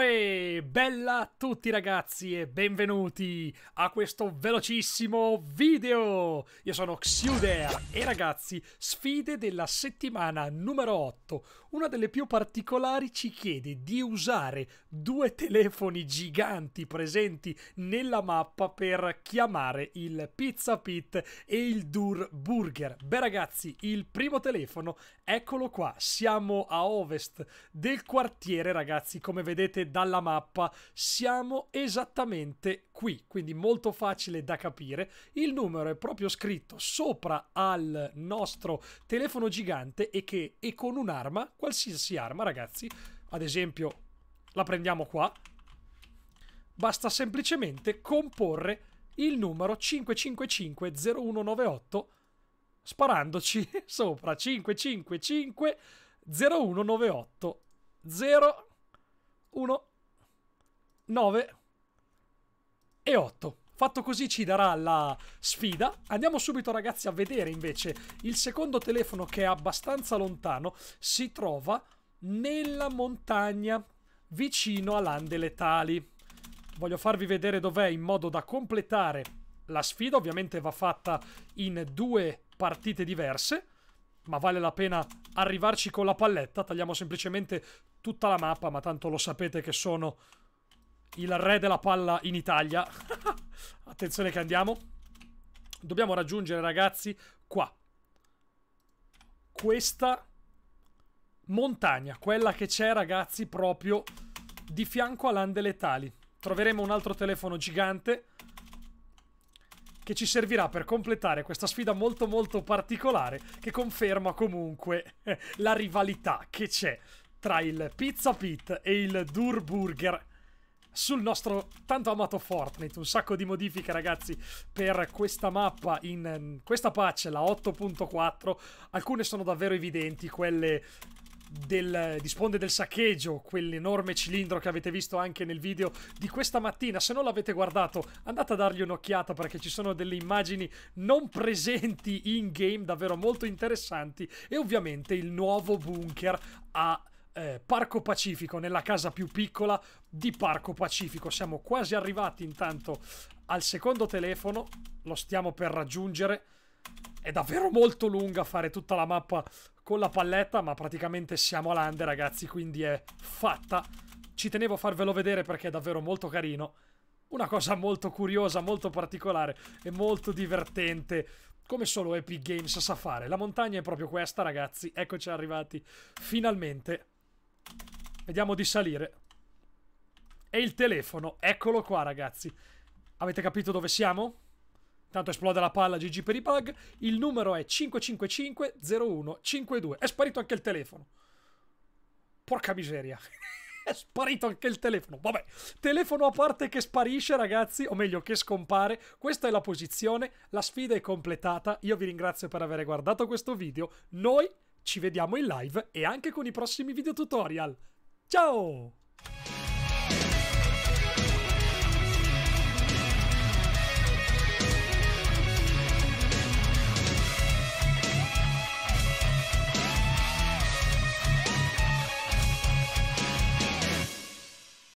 Uè, bella a tutti ragazzi e benvenuti a questo velocissimo video! Io sono Xiudea e ragazzi, sfide della settimana numero 8. Una delle più particolari ci chiede di usare due telefoni giganti presenti nella mappa per chiamare il Pizza Pit e il Dur Burger. Beh ragazzi, il primo telefono, eccolo qua, siamo a ovest del quartiere ragazzi, come vedete dalla mappa siamo esattamente qui, quindi molto facile da capire. Il numero è proprio scritto sopra al nostro telefono gigante e che e con un'arma, qualsiasi arma ragazzi, ad esempio la prendiamo qua, basta semplicemente comporre il numero 555 0198 sparandoci sopra 555 0198 0 1, 9 e 8. Fatto così ci darà la sfida. Andiamo subito ragazzi a vedere invece il secondo telefono che è abbastanza lontano. Si trova nella montagna vicino a Lande Letali. Voglio farvi vedere dov'è in modo da completare la sfida. Ovviamente va fatta in due partite diverse ma vale la pena arrivarci con la palletta. Tagliamo semplicemente tutta la mappa, ma tanto lo sapete che sono il re della palla in Italia. Attenzione che andiamo. Dobbiamo raggiungere, ragazzi, qua. Questa montagna, quella che c'è, ragazzi, proprio di fianco a Lande Letali. Troveremo un altro telefono gigante che ci servirà per completare questa sfida molto molto particolare che conferma comunque eh, la rivalità che c'è tra il Pizza Pit e il Dur Burger sul nostro tanto amato Fortnite. Un sacco di modifiche, ragazzi, per questa mappa in, mm, questa patch, la 8.4. Alcune sono davvero evidenti, quelle del, disponde del saccheggio, quell'enorme cilindro che avete visto anche nel video di questa mattina. Se non l'avete guardato, andate a dargli un'occhiata perché ci sono delle immagini non presenti in game davvero molto interessanti e ovviamente il nuovo bunker a eh, Parco Pacifico, nella casa più piccola di Parco Pacifico. Siamo quasi arrivati intanto al secondo telefono, lo stiamo per raggiungere. È davvero molto lunga fare tutta la mappa con la palletta, ma praticamente siamo all'ande, ragazzi, quindi è fatta. Ci tenevo a farvelo vedere perché è davvero molto carino. Una cosa molto curiosa, molto particolare e molto divertente, come solo Epic Games sa fare. La montagna è proprio questa, ragazzi. Eccoci arrivati, finalmente. Vediamo di salire. E il telefono, eccolo qua, ragazzi. Avete capito dove siamo? Tanto esplode la palla GG per i bug. Il numero è 5550152. È sparito anche il telefono. Porca miseria. è sparito anche il telefono. Vabbè, telefono a parte che sparisce, ragazzi, o meglio che scompare. Questa è la posizione. La sfida è completata. Io vi ringrazio per aver guardato questo video. Noi ci vediamo in live e anche con i prossimi video tutorial. Ciao!